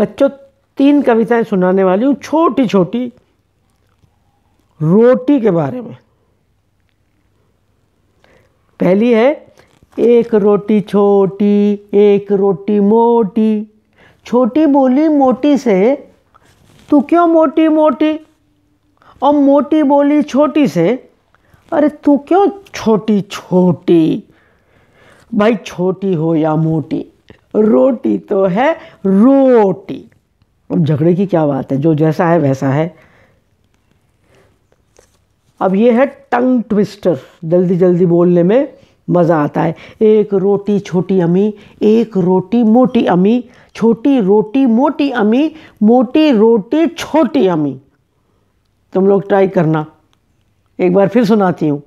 बच्चों तीन कविताएं सुनाने वाली हूँ छोटी छोटी रोटी के बारे में पहली है एक रोटी छोटी एक रोटी मोटी छोटी बोली मोटी से तू क्यों मोटी मोटी और मोटी बोली छोटी से अरे तू क्यों छोटी छोटी भाई छोटी हो या मोटी रोटी तो है रोटी अब झगड़े की क्या बात है जो जैसा है वैसा है अब ये है टंग ट्विस्टर जल्दी जल्दी बोलने में मज़ा आता है एक रोटी छोटी अमी एक रोटी मोटी अमी छोटी रोटी मोटी अमी मोटी रोटी छोटी अमी तुम लोग ट्राई करना एक बार फिर सुनाती हूँ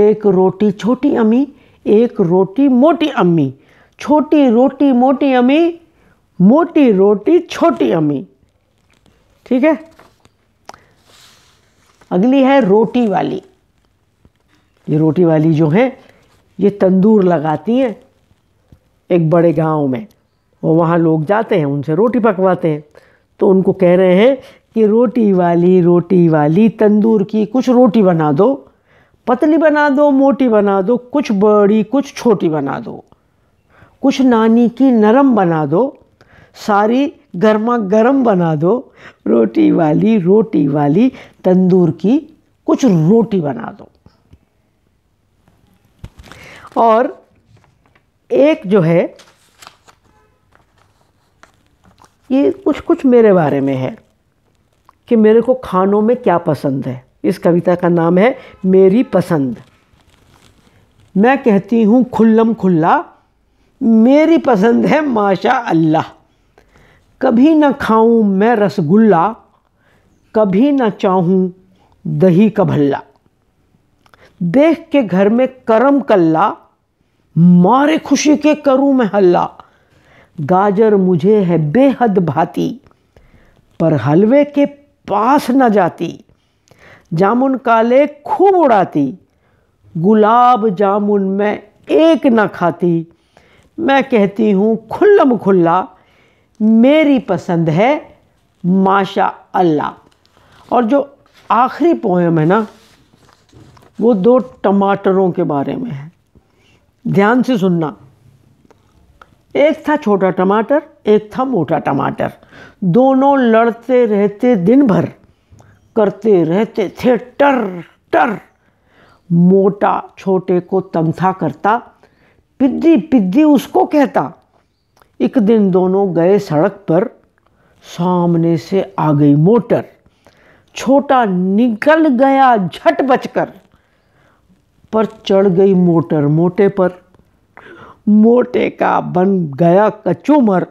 एक रोटी छोटी अमी एक रोटी मोटी अम्मी छोटी रोटी मोटी अमी मोटी रोटी छोटी अमी ठीक है अगली है रोटी वाली ये रोटी वाली जो है ये तंदूर लगाती हैं एक बड़े गांव में और वहाँ लोग जाते हैं उनसे रोटी पकवाते हैं तो उनको कह रहे हैं कि रोटी वाली रोटी वाली तंदूर की कुछ रोटी बना दो पतली बना दो मोटी बना दो कुछ बड़ी कुछ छोटी बना दो कुछ नानी की नरम बना दो सारी गर्मा गर्म बना दो रोटी वाली रोटी वाली तंदूर की कुछ रोटी बना दो और एक जो है ये कुछ कुछ मेरे बारे में है कि मेरे को खानों में क्या पसंद है इस कविता का नाम है मेरी पसंद मैं कहती हूँ खुल्लम खुल्ला मेरी पसंद है माशा अल्लाह कभी ना खाऊं मैं रसगुल्ला कभी ना चाहूं दही का भल्ला देख के घर में करम कल्ला मारे खुशी के करूं मैं हल्ला गाजर मुझे है बेहद भाती पर हलवे के पास न जाती जामुन काले खूब उड़ाती गुलाब जामुन में एक न खाती मैं कहती हूँ खुल्लम खुल्ला मेरी पसंद है माशा अल्लाह और जो आखिरी पोएम है ना वो दो टमाटरों के बारे में है ध्यान से सुनना एक था छोटा टमाटर एक था मोटा टमाटर दोनों लड़ते रहते दिन भर करते रहते थे टर टर मोटा छोटे को तमथा करता पिद्दी पिद्दी उसको कहता एक दिन दोनों गए सड़क पर सामने से आ गई मोटर छोटा निकल गया झट बचकर पर चढ़ गई मोटर मोटे पर मोटे का बन गया कचूमर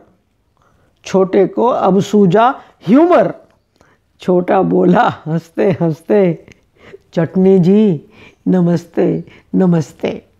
छोटे को अब सूझा ह्यूमर छोटा बोला हंसते हंसते चटनी जी नमस्ते नमस्ते